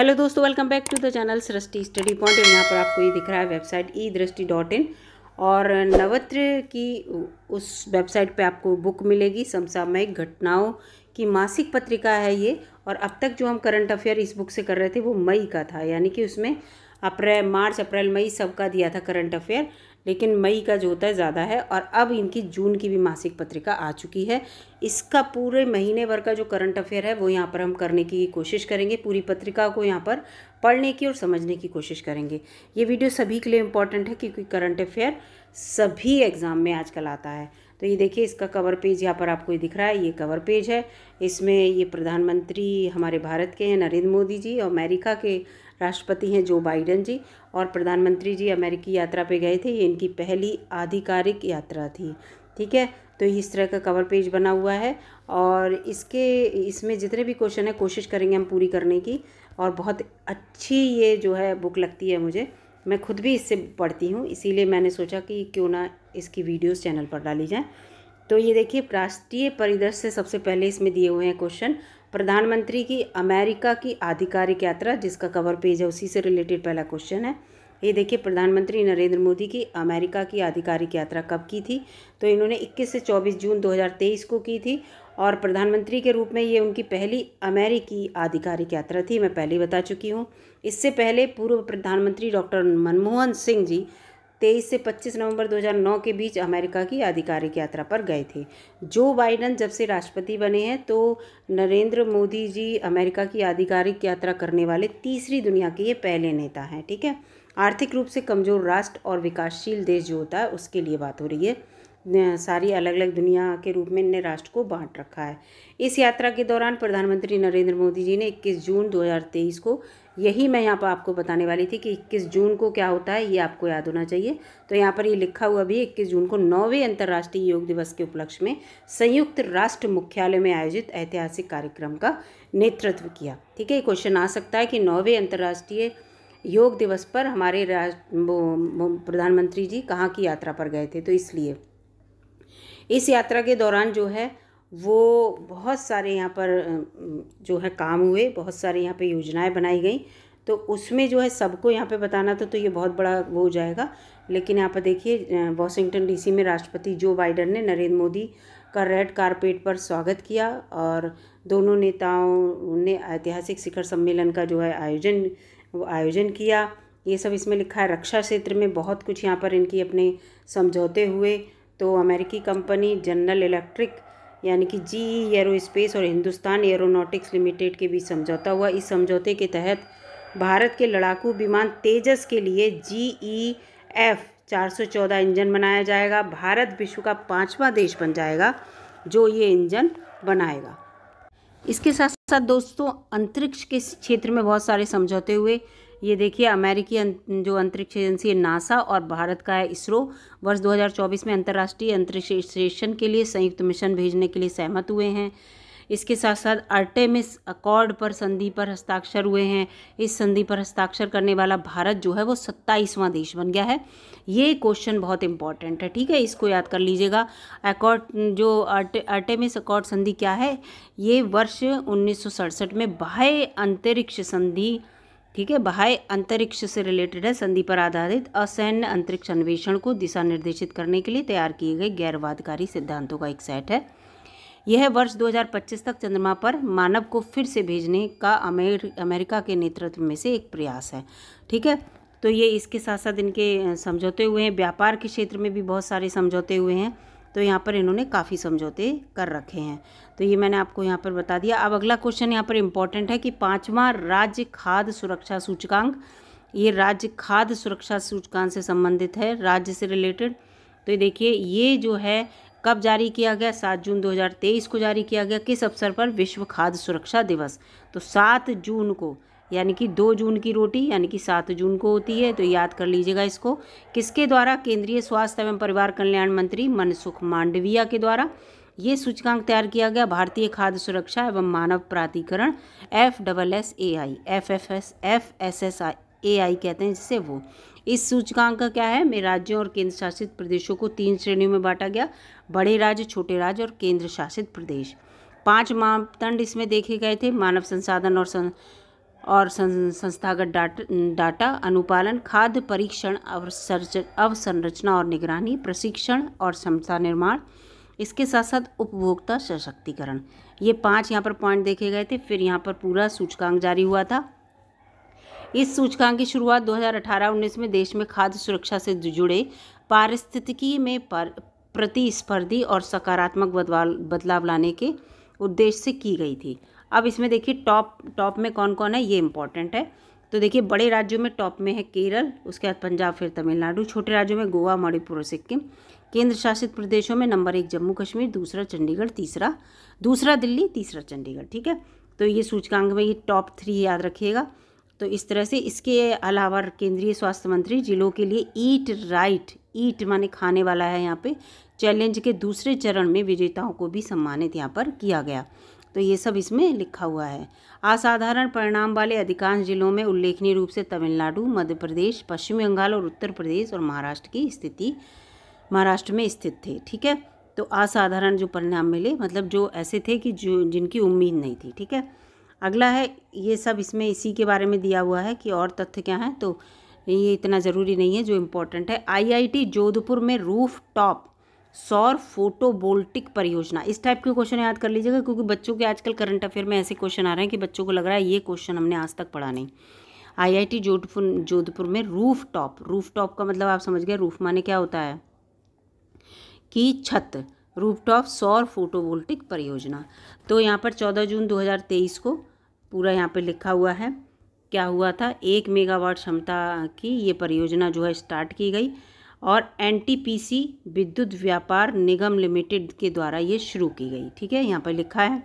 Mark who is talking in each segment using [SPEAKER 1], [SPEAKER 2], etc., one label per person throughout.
[SPEAKER 1] hello दोस्तों welcome back to the channel Srishti study point यहाँ पर आपको ये दिख रहा है वेबसाइट ई दृष्टि डॉट इन और नवत्र की उस वेबसाइट पे आपको बुक मिलेगी समसामयिक घटनाओं की मासिक पत्रिका है ये और अब तक जो हम करंट अफेयर इस बुक से कर रहे थे वो मई का था यानी कि उसमें अप्रैल मार्च अप्रैल मई सबका दिया था करंट अफेयर लेकिन मई का जो होता है ज़्यादा है और अब इनकी जून की भी मासिक पत्रिका आ चुकी है इसका पूरे महीने भर का जो करंट अफेयर है वो यहाँ पर हम करने की कोशिश करेंगे पूरी पत्रिका को यहाँ पर पढ़ने की और समझने की कोशिश करेंगे ये वीडियो सभी के लिए इम्पॉर्टेंट है क्योंकि करंट अफेयर सभी एग्ज़ाम में आजकल आता है तो ये देखिए इसका कवर पेज यहाँ पर आपको ये दिख रहा है ये कवर पेज है इसमें ये प्रधानमंत्री हमारे भारत के हैं नरेंद्र मोदी जी और अमेरिका के राष्ट्रपति हैं जो बाइडन जी और प्रधानमंत्री जी अमेरिकी यात्रा पे गए थे ये इनकी पहली आधिकारिक यात्रा थी ठीक है तो इस तरह का कवर पेज बना हुआ है और इसके इसमें जितने भी क्वेश्चन है कोशिश करेंगे हम पूरी करने की और बहुत अच्छी ये जो है बुक लगती है मुझे मैं खुद भी इससे पढ़ती हूँ इसीलिए मैंने सोचा कि क्यों ना इसकी वीडियोस चैनल पर डाली जाए तो ये देखिए राष्ट्रीय परिदृश्य सबसे पहले इसमें दिए हुए हैं क्वेश्चन प्रधानमंत्री की अमेरिका की आधिकारिक यात्रा जिसका कवर पेज है उसी से रिलेटेड पहला क्वेश्चन है ये देखिए प्रधानमंत्री नरेंद्र मोदी की अमेरिका की आधिकारिक यात्रा कब की थी तो इन्होंने 21 से 24 जून 2023 को की थी और प्रधानमंत्री के रूप में ये उनकी पहली अमेरिकी आधिकारिक यात्रा थी मैं पहले बता चुकी हूँ इससे पहले पूर्व प्रधानमंत्री डॉक्टर मनमोहन सिंह जी तेईस से पच्चीस नवंबर 2009 के बीच अमेरिका की आधिकारिक यात्रा पर गए थे जो बाइडन जब से राष्ट्रपति बने हैं तो नरेंद्र मोदी जी अमेरिका की आधिकारिक यात्रा करने वाले तीसरी दुनिया के ये पहले नेता हैं ठीक है आर्थिक रूप से कमज़ोर राष्ट्र और विकासशील देश जो होता है उसके लिए बात हो रही है सारी अलग अलग दुनिया के रूप में इन राष्ट्र को बांट रखा है इस यात्रा के दौरान प्रधानमंत्री नरेंद्र मोदी जी ने 21 जून 2023 को यही मैं यहाँ पर आपको बताने वाली थी कि 21 जून को क्या होता है ये आपको याद होना चाहिए तो यहाँ पर ये लिखा हुआ भी 21 जून को नौवें अंतर्राष्ट्रीय योग दिवस के उपलक्ष्य में संयुक्त राष्ट्र मुख्यालय में आयोजित ऐतिहासिक कार्यक्रम का नेतृत्व किया ठीक है ये क्वेश्चन आ सकता है कि नौवें अंतर्राष्ट्रीय योग दिवस पर हमारे प्रधानमंत्री जी कहाँ की यात्रा पर गए थे तो इसलिए इस यात्रा के दौरान जो है वो बहुत सारे यहाँ पर जो है काम हुए बहुत सारे यहाँ पे योजनाएं बनाई गई तो उसमें जो है सबको यहाँ पे बताना था तो ये बहुत बड़ा वो हो जाएगा लेकिन यहाँ पर देखिए वॉशिंगटन डीसी में राष्ट्रपति जो बाइडन ने नरेंद्र मोदी का रेड कारपेट पर स्वागत किया और दोनों नेताओं ने ऐतिहासिक शिखर सम्मेलन का जो है आयोजन आयोजन किया ये सब इसमें लिखा है रक्षा क्षेत्र में बहुत कुछ यहाँ पर इनकी अपने समझौते हुए तो अमेरिकी कंपनी जनरल इलेक्ट्रिक यानी कि जी स्पेस और हिंदुस्तान एरोनॉटिक्स लिमिटेड के बीच समझौता हुआ इस समझौते के तहत भारत के लड़ाकू विमान तेजस के लिए जी ई एफ चौदह इंजन बनाया जाएगा भारत विश्व का पांचवा देश बन जाएगा जो ये इंजन बनाएगा इसके साथ साथ दोस्तों अंतरिक्ष के क्षेत्र में बहुत सारे समझौते हुए ये देखिए अमेरिकी अं-, जो अंतरिक्ष एजेंसी है नासा और भारत का है इसरो वर्ष 2024 में अंतर्राष्ट्रीय अंतरिक्ष स्टेशन के लिए संयुक्त मिशन भेजने के लिए सहमत हुए हैं इसके साथ साथ अर्टेमिस अकॉर्ड पर संधि पर हस्ताक्षर हुए हैं इस संधि पर हस्ताक्षर करने वाला भारत जो है वो सत्ताईसवां देश बन गया है ये क्वेश्चन बहुत इंपॉर्टेंट है ठीक है इसको याद कर लीजिएगा अकॉर्ड जो अर्टे अर्टेमिस अकॉर्ड संधि क्या है ये वर्ष उन्नीस में बाह्य अंतरिक्ष संधि ठीक है बाह्य अंतरिक्ष से रिलेटेड है संधि पर आधारित असैन्य अंतरिक्ष अन्वेषण को दिशा निर्देशित करने के लिए तैयार किए गए गैरवादकारी सिद्धांतों का एक सेट है यह वर्ष 2025 तक चंद्रमा पर मानव को फिर से भेजने का अमेर, अमेरिका के नेतृत्व में से एक प्रयास है ठीक है तो ये इसके साथ साथ इनके समझौते हुए हैं व्यापार के क्षेत्र में भी बहुत सारे समझौते हुए हैं तो यहाँ पर इन्होंने काफ़ी समझौते कर रखे हैं तो ये मैंने आपको यहाँ पर बता दिया अब अगला क्वेश्चन यहाँ पर इम्पॉर्टेंट है कि पाँचवा राज्य खाद्य सुरक्षा सूचकांक ये राज्य खाद्य सुरक्षा सूचकांक से संबंधित है राज्य से रिलेटेड तो देखिए ये जो है कब जारी किया गया सात जून 2023 को जारी किया गया किस अवसर पर विश्व खाद्य सुरक्षा दिवस तो सात जून को यानी कि दो जून की रोटी यानी कि सात जून को होती है तो याद कर लीजिएगा इसको किसके द्वारा केंद्रीय स्वास्थ्य एवं परिवार कल्याण मंत्री मनसुख मांडविया के द्वारा ये सूचकांक तैयार किया गया भारतीय खाद्य सुरक्षा एवं मानव प्राधिकरण F double S A I F F S F S S I A I कहते हैं जिससे वो इस सूचकांक का क्या है मेरे राज्यों और केंद्र शासित प्रदेशों को तीन श्रेणियों में बांटा गया बड़े राज्य छोटे राज्य और केंद्र शासित प्रदेश पांच मापदंड इसमें देखे गए थे मानव संसाधन और सं, और सं, संस्थागत डाटा डाटा अनुपालन खाद्य परीक्षण अवसंरचना और निगरानी प्रशिक्षण और क्षमता निर्माण इसके साथ साथ उपभोक्ता सशक्तिकरण ये पांच यहाँ पर पॉइंट देखे गए थे फिर यहाँ पर पूरा सूचकांक जारी हुआ था इस सूचकांक की शुरुआत 2018-19 में देश में खाद्य सुरक्षा से जुड़े पारिस्थितिकी में पर प्रतिस्पर्धी और सकारात्मक बदलाव बदलाव लाने के उद्देश्य से की गई थी अब इसमें देखिए टॉप टॉप में कौन कौन है ये इम्पॉर्टेंट है तो देखिए बड़े राज्यों में टॉप में है केरल उसके बाद पंजाब फिर तमिलनाडु छोटे राज्यों में गोवा मणिपुर और सिक्किम केंद्र शासित प्रदेशों में नंबर एक जम्मू कश्मीर दूसरा चंडीगढ़ तीसरा दूसरा दिल्ली तीसरा चंडीगढ़ ठीक है तो ये सूचकांक में ये टॉप थ्री याद रखिएगा तो इस तरह से इसके अलावा केंद्रीय स्वास्थ्य मंत्री जिलों के लिए ईट राइट ईट माने खाने वाला है यहाँ पे चैलेंज के दूसरे चरण में विजेताओं को भी सम्मानित यहाँ पर किया गया तो ये सब इसमें लिखा हुआ है असाधारण परिणाम वाले अधिकांश जिलों में उल्लेखनीय रूप से तमिलनाडु मध्य प्रदेश पश्चिम बंगाल और उत्तर प्रदेश और महाराष्ट्र की स्थिति महाराष्ट्र में स्थित थे ठीक है तो असाधारण जो परिणाम मिले मतलब जो ऐसे थे कि जो जिनकी उम्मीद नहीं थी ठीक है अगला है ये सब इसमें इसी के बारे में दिया हुआ है कि और तथ्य क्या हैं तो ये इतना ज़रूरी नहीं है जो इम्पोर्टेंट है आईआईटी जोधपुर में रूफ टॉप सौर फोटोवोल्टिक परियोजना इस टाइप के क्वेश्चन याद कर लीजिएगा क्योंकि बच्चों के आजकल करंट अफेयर में ऐसे क्वेश्चन आ रहे हैं कि बच्चों को लग रहा है ये क्वेश्चन हमने आज तक पढ़ा नहीं आईआईटी जोधपुर जोधपुर में रूफ टॉप रूफ टॉप का मतलब आप समझ गए रूफ माने क्या होता है कि छत रूफ टॉप सौर फोटोवोल्टिक परियोजना तो यहाँ पर चौदह जून दो को पूरा यहाँ पर लिखा हुआ है क्या हुआ था एक मेगावाट क्षमता की ये परियोजना जो है स्टार्ट की गई और एनटीपीसी विद्युत व्यापार निगम लिमिटेड के द्वारा ये शुरू की गई ठीक है यहाँ पर लिखा है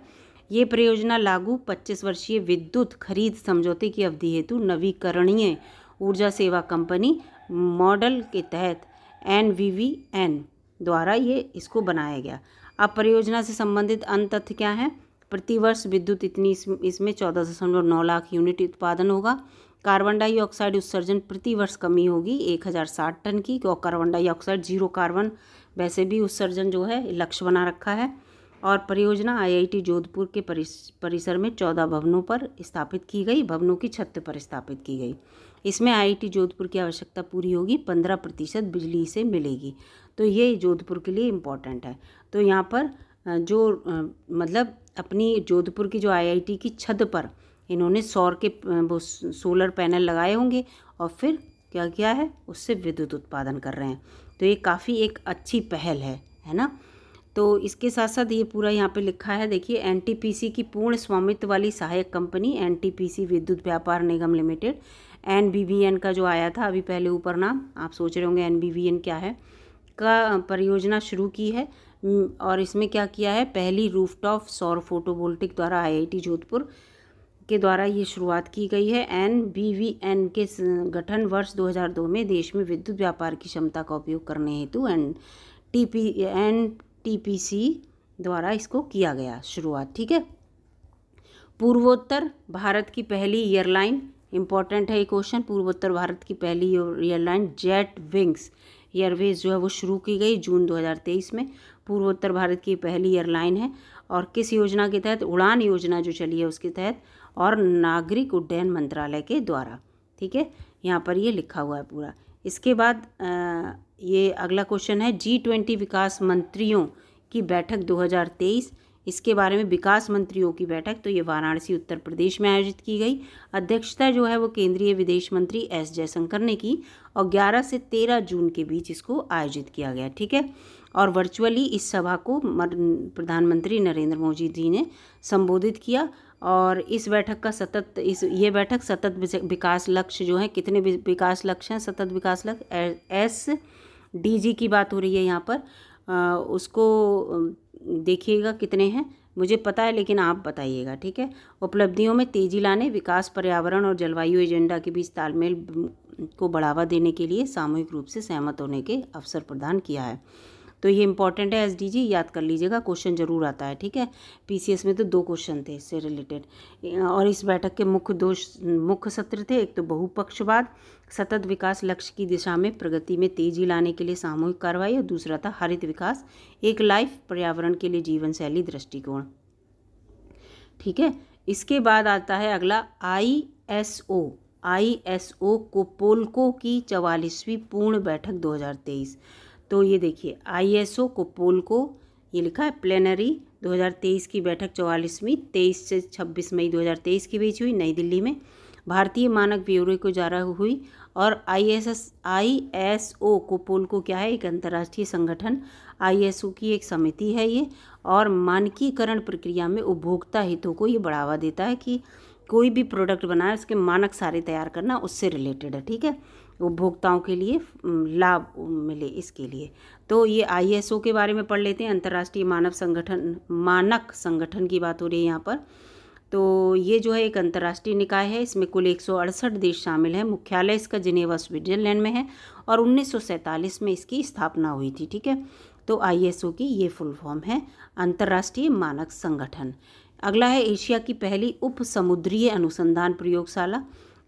[SPEAKER 1] ये परियोजना लागू 25 वर्षीय विद्युत खरीद समझौते की अवधि हेतु नवीकरणीय ऊर्जा सेवा कंपनी मॉडल के तहत एन द्वारा ये इसको बनाया गया अब परियोजना से संबंधित अंत तथ्य क्या है प्रतिवर्ष विद्युत इतनी इसमें चौदह दशमलव नौ लाख यूनिट उत्पादन होगा कार्बन डाइऑक्साइड उत्सर्जन प्रतिवर्ष कमी होगी एक हज़ार साठ टन की और कार्बन डाइऑक्साइड जीरो कार्बन वैसे भी उत्सर्जन जो है लक्ष्य बना रखा है और परियोजना आईआईटी जोधपुर के परिसर में चौदह भवनों पर स्थापित की गई भवनों की छत पर स्थापित की गई इसमें आईआईटी जोधपुर की आवश्यकता पूरी होगी पंद्रह प्रतिशत बिजली से मिलेगी तो ये जोधपुर के लिए इम्पोर्टेंट है तो यहाँ पर जो मतलब अपनी जोधपुर की जो आईआईटी की छत पर इन्होंने सौर के वो सोलर पैनल लगाए होंगे और फिर क्या किया है उससे विद्युत उत्पादन कर रहे हैं तो ये काफ़ी एक अच्छी पहल है है ना तो इसके साथ साथ ये पूरा यहाँ पे लिखा है देखिए एनटीपीसी की पूर्ण स्वामित्व वाली सहायक कंपनी एनटीपीसी विद्युत व्यापार निगम लिमिटेड एनबीबीएन का जो आया था अभी पहले ऊपर नाम आप सोच रहे होंगे एनबीबीएन क्या है का परियोजना शुरू की है और इसमें क्या किया है पहली रूफटॉप सौर फोटोवोल्टिक द्वारा आईआईटी जोधपुर के द्वारा ये शुरुआत की गई है एन बी वी एन के गठन वर्ष 2002 में देश में विद्युत व्यापार की क्षमता का उपयोग करने हेतु N T P N T P C द्वारा इसको किया गया शुरुआत ठीक है पूर्वोत्तर भारत की पहली एयरलाइन इम्पॉर्टेंट है ये क्वेश्चन पूर्वोत्तर भारत की पहली एयरलाइन जेट विंग्स एयरवेज जो है वो शुरू की गई जून 2023 में पूर्वोत्तर भारत की पहली एयरलाइन है और किस योजना के तहत उड़ान योजना जो चली है उसके तहत और नागरिक उड्डयन मंत्रालय के द्वारा ठीक है यहाँ पर ये लिखा हुआ है पूरा इसके बाद आ, ये अगला क्वेश्चन है जी ट्वेंटी विकास मंत्रियों की बैठक 2023 इसके बारे में विकास मंत्रियों की बैठक तो ये वाराणसी उत्तर प्रदेश में आयोजित की गई अध्यक्षता जो है वो केंद्रीय विदेश मंत्री एस जयशंकर ने की और 11 से 13 जून के बीच इसको आयोजित किया गया ठीक है और वर्चुअली इस सभा को प्रधानमंत्री नरेंद्र मोदी जी ने संबोधित किया और इस बैठक का सतत इस ये बैठक सतत विकास लक्ष्य जो है कितने विकास लक्ष्य हैं सतत विकास लक्ष्य एस डी जी की बात हो रही है यहाँ पर आ, उसको देखिएगा कितने हैं मुझे पता है लेकिन आप बताइएगा ठीक है उपलब्धियों में तेजी लाने विकास पर्यावरण और जलवायु एजेंडा के बीच तालमेल को बढ़ावा देने के लिए सामूहिक रूप से सहमत होने के अवसर प्रदान किया है तो ये इंपॉर्टेंट है एसडीजी याद कर लीजिएगा क्वेश्चन जरूर आता है ठीक है पीसीएस में तो दो क्वेश्चन थे इससे रिलेटेड और इस बैठक के मुख्य दो मुख्य सत्र थे एक तो बहुपक्षवाद सतत विकास लक्ष्य की दिशा में प्रगति में तेजी लाने के लिए सामूहिक कार्रवाई और दूसरा था हरित विकास एक लाइफ पर्यावरण के लिए जीवन शैली दृष्टिकोण ठीक है इसके बाद आता है अगला I S O I S O कोपोलको की चवालीसवीं पूर्ण बैठक 2023 तो ये देखिए आईएसओ को पोल को ये लिखा है प्लेनरी 2023 की बैठक चौवालीसवीं 23 से 26 मई 2023 के बीच हुई नई दिल्ली में भारतीय मानक ब्यूरो को जारा हुई और आई एस को पोल को क्या है एक अंतर्राष्ट्रीय संगठन आईएसओ की एक समिति है ये और मानकीकरण प्रक्रिया में उपभोक्ता हितों को ये बढ़ावा देता है कि कोई भी प्रोडक्ट बनाए उसके मानक सारे तैयार करना उससे रिलेटेड है ठीक है उपभोक्ताओं के लिए लाभ मिले इसके लिए तो ये आईएसओ के बारे में पढ़ लेते हैं अंतर्राष्ट्रीय मानव संगठन मानक संगठन की बात हो रही है यहाँ पर तो ये जो है एक अंतर्राष्ट्रीय निकाय है इसमें कुल एक देश शामिल हैं मुख्यालय इसका जिनेवा स्विट्जरलैंड में है और उन्नीस में इसकी स्थापना हुई थी ठीक है तो आईएसओ की ये फुल फॉर्म है अंतर्राष्ट्रीय मानक संगठन अगला है एशिया की पहली उप समुद्रीय अनुसंधान प्रयोगशाला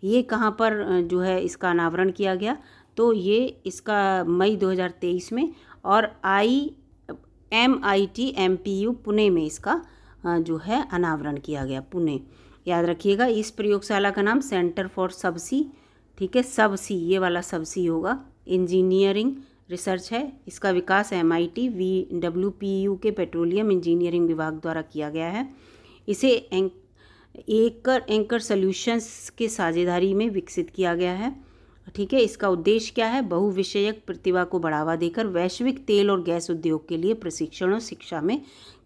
[SPEAKER 1] ये कहाँ पर जो है इसका अनावरण किया गया तो ये इसका मई 2023 में और I M I T M P U Pune में इसका जो है अनावरण किया गया पुणे याद रखिएगा इस प्रयोगशाला का नाम सेंटर फॉर सबसी ठीक है सबसी ये वाला सबसी होगा इंजीनियरिंग रिसर्च है इसका विकास M I T V W P U के पेट्रोलियम इंजीनियरिंग विभाग द्वारा किया गया है इसे एंक एकर एंकर सॉल्यूशंस के साझेदारी में विकसित किया गया है ठीक है इसका उद्देश्य क्या है बहुविषयक प्रतिभा को बढ़ावा देकर वैश्विक तेल और गैस उद्योग के लिए प्रशिक्षण और शिक्षा में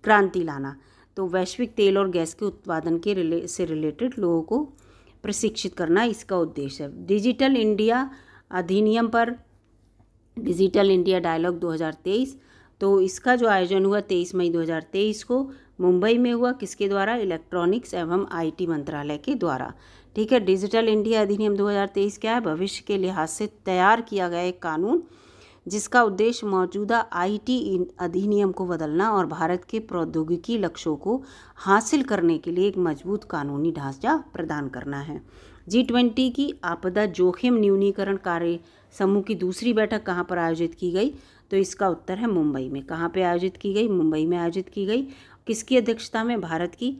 [SPEAKER 1] क्रांति लाना तो वैश्विक तेल और गैस के उत्पादन के रिले से रिलेटेड लोगों को प्रशिक्षित करना इसका उद्देश्य है डिजिटल इंडिया अधिनियम पर डिजिटल इंडिया डायलॉग 2023 तो इसका जो आयोजन हुआ 23 मई 2023 को मुंबई में हुआ किसके द्वारा इलेक्ट्रॉनिक्स एवं आईटी मंत्रालय के द्वारा ठीक है डिजिटल इंडिया अधिनियम 2023 क्या है भविष्य के लिहाज से तैयार किया गया एक कानून जिसका उद्देश्य मौजूदा आईटी अधिनियम को बदलना और भारत के प्रौद्योगिकी लक्ष्यों को हासिल करने के लिए एक मजबूत कानूनी ढांचा प्रदान करना है जी ट्वेंटी की आपदा जोखिम न्यूनीकरण कार्य समूह की दूसरी बैठक कहाँ पर आयोजित की गई तो इसका उत्तर है मुंबई में कहाँ पे आयोजित की गई मुंबई में आयोजित की गई किसकी अध्यक्षता में भारत की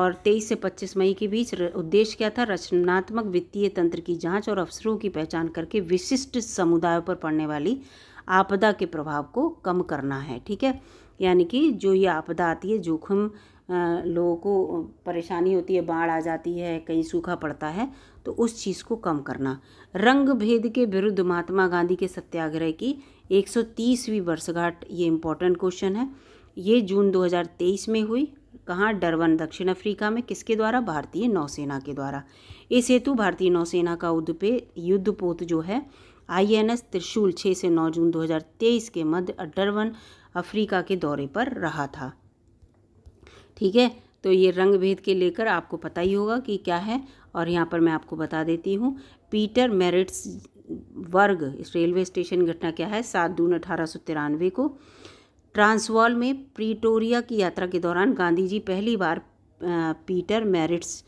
[SPEAKER 1] और 23 से 25 मई के बीच उद्देश्य क्या था रचनात्मक वित्तीय तंत्र की जांच और अफसरों की पहचान करके विशिष्ट समुदायों पर पड़ने वाली आपदा के प्रभाव को कम करना है ठीक है यानी कि जो ये आपदा आती है जोखिम लोगों को परेशानी होती है बाढ़ आ जाती है कहीं सूखा पड़ता है तो उस चीज़ को कम करना रंग भेद के विरुद्ध महात्मा गांधी के सत्याग्रह की 130वीं वर्षगांठ ये इम्पोर्टेंट क्वेश्चन है ये जून 2023 में हुई कहाँ डरवन दक्षिण अफ्रीका में किसके द्वारा भारतीय नौसेना के द्वारा इस हेतु भारतीय नौसेना का उद्पे युद्धपोत जो है आई एन एस त्रिशूल छः से नौ जून 2023 के मध्य डरवन अफ्रीका के दौरे पर रहा था ठीक है तो ये रंग भेद के लेकर आपको पता ही होगा कि क्या है और यहाँ पर मैं आपको बता देती हूँ पीटर मेरिट्स वर्ग इस रेलवे स्टेशन घटना क्या है सात जून अठारह को ट्रांसवाल में प्रीटोरिया की यात्रा के दौरान गांधी जी पहली बार पीटर मैरिट्स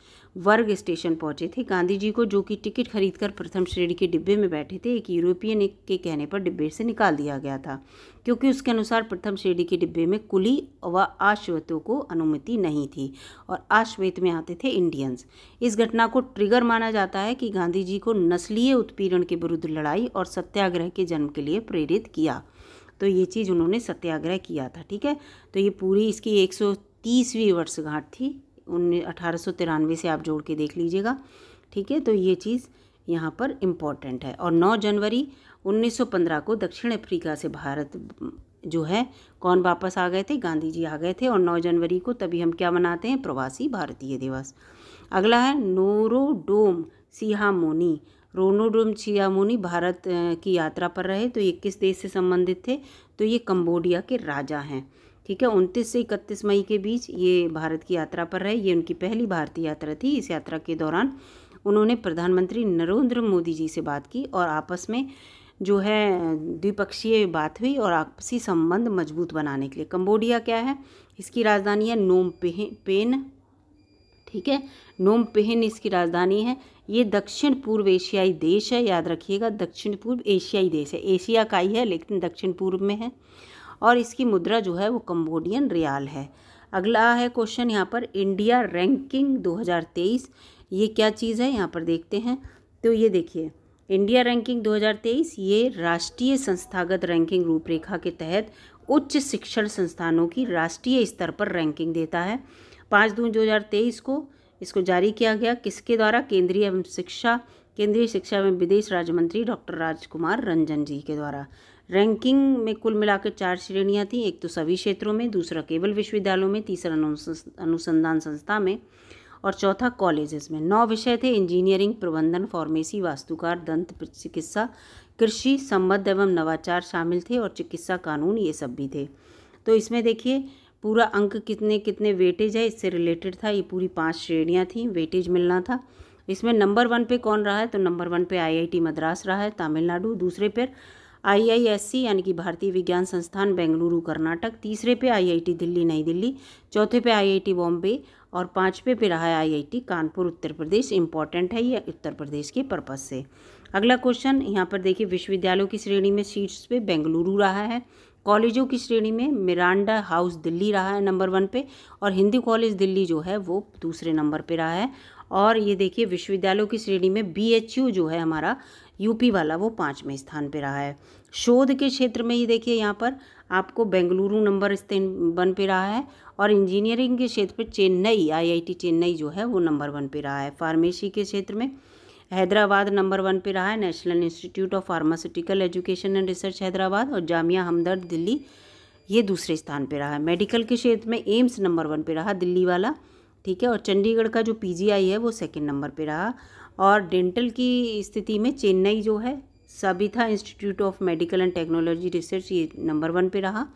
[SPEAKER 1] वर्ग स्टेशन पहुंचे थे गांधी जी को जो कि टिकट खरीदकर प्रथम श्रेणी के डिब्बे में बैठे थे एक यूरोपियन के कहने पर डिब्बे से निकाल दिया गया था क्योंकि उसके अनुसार प्रथम श्रेणी के डिब्बे में कुली व आश्वतों को अनुमति नहीं थी और आश्वेत में आते थे इंडियंस इस घटना को ट्रिगर माना जाता है कि गांधी जी को नस्लीय उत्पीड़न के विरुद्ध लड़ाई और सत्याग्रह के जन्म के लिए प्रेरित किया तो ये चीज़ उन्होंने सत्याग्रह किया था ठीक है तो ये पूरी इसकी एक सौ तीसवीं वर्षगांठ थी उन्नीस अठारह सौ तिरानवे से आप जोड़ के देख लीजिएगा ठीक है तो ये चीज़ यहाँ पर इम्पॉर्टेंट है और 9 जनवरी 1915 को दक्षिण अफ्रीका से भारत जो है कौन वापस आ गए थे गांधी जी आ गए थे और 9 जनवरी को तभी हम क्या मनाते हैं प्रवासी भारतीय दिवस अगला है Norodom Sihamoni Norodom Sihamoni Bharat की यात्रा पर रहे तो ये किस देश से संबंधित थे तो ये कंबोडिया के राजा हैं ठीक है उनतीस से इकतीस मई के बीच ये भारत की यात्रा पर रहे ये उनकी पहली भारतीय यात्रा थी इस यात्रा के दौरान उन्होंने प्रधानमंत्री नरेंद्र मोदी जी से बात की और आपस में जो है द्विपक्षीय बात हुई और आपसी संबंध मजबूत बनाने के लिए कंबोडिया क्या है इसकी राजधानी है नोम पेन ठीक है नोम पेहन इसकी राजधानी है ये दक्षिण पूर्व एशियाई देश है याद रखिएगा दक्षिण पूर्व एशियाई देश है एशिया का ही है लेकिन दक्षिण पूर्व में है और इसकी मुद्रा जो है वो कम्बोडियन रियाल है अगला है क्वेश्चन यहाँ पर इंडिया रैंकिंग 2023 ये क्या चीज़ है यहाँ पर देखते हैं तो ये देखिए इंडिया रैंकिंग 2023 ये राष्ट्रीय संस्थागत रैंकिंग रूपरेखा के तहत उच्च शिक्षण संस्थानों की राष्ट्रीय स्तर पर रैंकिंग देता है पाँच जून तेईस को इसको जारी किया गया किसके द्वारा केंद्रीय एवं शिक्षा केंद्रीय शिक्षा एवं विदेश राज्य मंत्री डॉक्टर राजकुमार रंजन जी के द्वारा रैंकिंग में कुल मिलाकर चार श्रेणियां थीं एक तो सभी क्षेत्रों में दूसरा केवल विश्वविद्यालयों में तीसरा अनुसंधान संस्था में और चौथा कॉलेजेस में नौ विषय थे इंजीनियरिंग प्रबंधन फार्मेसी वास्तुकार दंत चिकित्सा कृषि संबद्ध एवं नवाचार शामिल थे और चिकित्सा कानून ये सब भी थे तो इसमें देखिए पूरा अंक कितने कितने वेटेज है इससे रिलेटेड था ये पूरी पांच श्रेणियाँ थी वेटेज मिलना था इसमें नंबर वन पे कौन रहा है तो नंबर वन पे आईआईटी मद्रास रहा है तमिलनाडु दूसरे पर आईआईएससी यानी कि भारतीय विज्ञान संस्थान बेंगलुरु कर्नाटक तीसरे पे आईआईटी दिल्ली नई दिल्ली चौथे पे आईआईटी बॉम्बे और पाँचवें पे रहा है आईआईटी कानपुर उत्तर प्रदेश इंपॉर्टेंट है ये उत्तर प्रदेश के पर्पज़ से अगला क्वेश्चन यहाँ पर देखिए विश्वविद्यालयों की श्रेणी में सीट्स पे बेंगलुरु रहा है कॉलेजों की श्रेणी में मिरांडा हाउस दिल्ली रहा है नंबर वन पे और हिंदू कॉलेज दिल्ली जो है वो दूसरे नंबर पे रहा है और ये देखिए विश्वविद्यालयों की श्रेणी में बी जो है हमारा यूपी वाला वो पाँचवें स्थान पे रहा है शोध के क्षेत्र में ही देखिए यहाँ पर आपको बेंगलुरु नंबर स्थान वन पे रहा है और इंजीनियरिंग के क्षेत्र पर चेन्नई आई चेन्नई जो है वो नंबर वन पे रहा है फार्मेसी के क्षेत्र में हैदराबाद नंबर वन पे रहा है national institute of pharmaceutical education and research Hyderabad और जामिया हमदर्द दिल्ली ये दूसरे स्थान पे रहा है मेडिकल के क्षेत्र में एम्स नंबर वन पे रहा दिल्ली वाला ठीक है और चंडीगढ़ का जो पीजीआई है वो सेकंड नंबर पे रहा और डेंटल की स्थिति में चेन्नई जो है Saveetha institute of medical and technology research ये नंबर वन पे रहा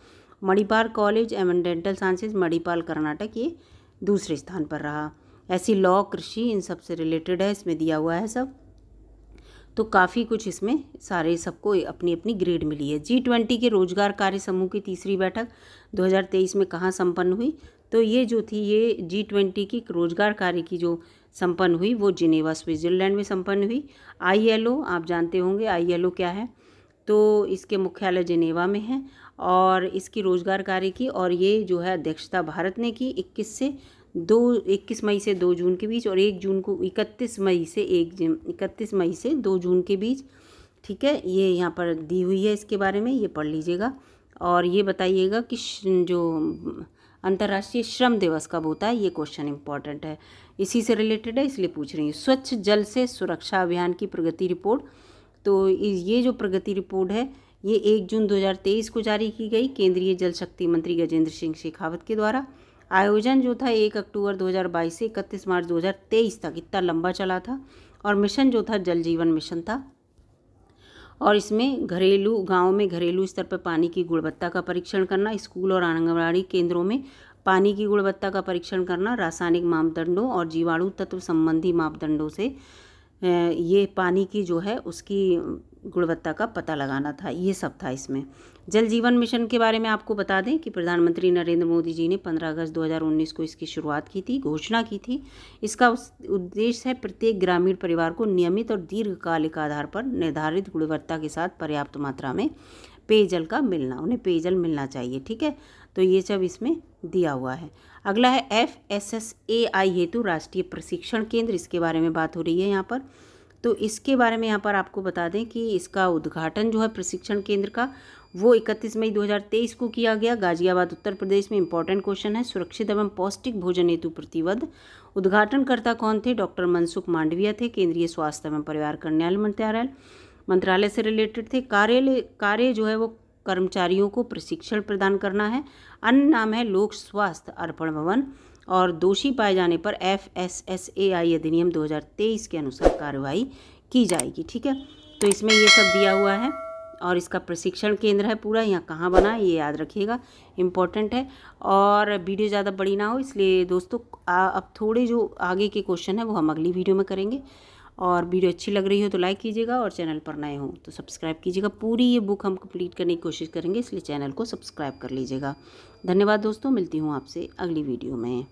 [SPEAKER 1] मणिपाल कॉलेज एवं डेंटल साइंसेज मणिपाल कर्नाटक ये दूसरे स्थान पर रहा ऐसी लॉ कृषि इन सब से रिलेटेड है इसमें दिया हुआ है सब तो काफ़ी कुछ इसमें सारे सबको अपनी अपनी ग्रेड मिली है जी ट्वेंटी के रोजगार कार्य समूह की तीसरी बैठक 2023 में कहाँ संपन्न हुई तो ये जो थी ये जी ट्वेंटी की रोजगार कार्य की जो संपन्न हुई वो जिनेवा स्विट्ज़रलैंड में संपन्न हुई आईएलओ आप जानते होंगे आईएलओ क्या है तो इसके मुख्यालय जिनेवा में है और इसकी रोजगार कार्य की और ये जो है अध्यक्षता भारत ने की इक्कीस से दो इक्कीस मई से दो जून के बीच और एक जून को इकतीस मई से एक इकतीस मई से दो जून के बीच ठीक है ये यहाँ पर दी हुई है इसके बारे में ये पढ़ लीजिएगा और ये बताइएगा कि जो अंतर्राष्ट्रीय श्रम दिवस कब होता है ये क्वेश्चन इंपॉर्टेंट है इसी से रिलेटेड है इसलिए पूछ रही हूँ स्वच्छ जल से सुरक्षा अभियान की प्रगति रिपोर्ट तो ये जो प्रगति रिपोर्ट है ये एक जून 2023 को जारी की गई केंद्रीय जल शक्ति मंत्री गजेंद्र सिंह शेखावत के द्वारा आयोजन जो था एक अक्टूबर 2022 से इकतीस मार्च 2023 तक इतना लंबा चला था और मिशन जो था जल जीवन मिशन था और इसमें घरेलू गाँव में घरेलू स्तर पर पानी की गुणवत्ता का परीक्षण करना स्कूल और आंगनबाड़ी केंद्रों में पानी की गुणवत्ता का परीक्षण करना रासायनिक मापदंडों और जीवाणु तत्व संबंधी मापदंडों से ये पानी की जो है उसकी गुणवत्ता का पता लगाना था ये सब था इसमें जल जीवन मिशन के बारे में आपको बता दें कि प्रधानमंत्री नरेंद्र मोदी जी ने 15 अगस्त 2019 को इसकी शुरुआत की थी घोषणा की थी इसका उद्देश्य है प्रत्येक ग्रामीण परिवार को नियमित और दीर्घकालिक आधार पर निर्धारित गुणवत्ता के साथ पर्याप्त मात्रा में पेयजल का मिलना उन्हें पेयजल मिलना चाहिए ठीक है तो ये सब इसमें दिया हुआ है अगला है F S S A I हेतु राष्ट्रीय प्रशिक्षण केंद्र इसके बारे में बात हो रही है यहाँ पर तो इसके बारे में यहाँ पर आपको बता दें कि इसका उद्घाटन जो है प्रशिक्षण केंद्र का वो 31 मई 2023 को किया गया गाजियाबाद उत्तर प्रदेश में इंपॉर्टेंट क्वेश्चन है सुरक्षित एवं पौष्टिक भोजन हेतु प्रतिबद्ध उद्घाटनकर्ता कौन थे डॉक्टर मनसुख मांडविया थे केंद्रीय स्वास्थ्य एवं परिवार कल्याण मंत्रालय मंत्रालय से रिलेटेड थे कार्य कार्य जो है वो कर्मचारियों को प्रशिक्षण प्रदान करना है अन्य नाम है लोक स्वास्थ्य अर्पण भवन और दोषी पाए जाने पर F S S A I अधिनियम 2023 के अनुसार कार्रवाई की जाएगी ठीक है तो इसमें ये सब दिया हुआ है और इसका प्रशिक्षण केंद्र है पूरा यहाँ कहाँ बना है ये याद रखिएगा इम्पॉर्टेंट है और वीडियो ज़्यादा बड़ी ना हो इसलिए दोस्तों अब थोड़े जो आगे के क्वेश्चन है वो हम अगली वीडियो में करेंगे और वीडियो अच्छी लग रही हो तो लाइक कीजिएगा और चैनल पर नए हों तो सब्सक्राइब कीजिएगा पूरी ये बुक हम कंप्लीट करने की कोशिश करेंगे इसलिए चैनल को सब्सक्राइब कर लीजिएगा धन्यवाद दोस्तों मिलती हूँ आपसे अगली वीडियो में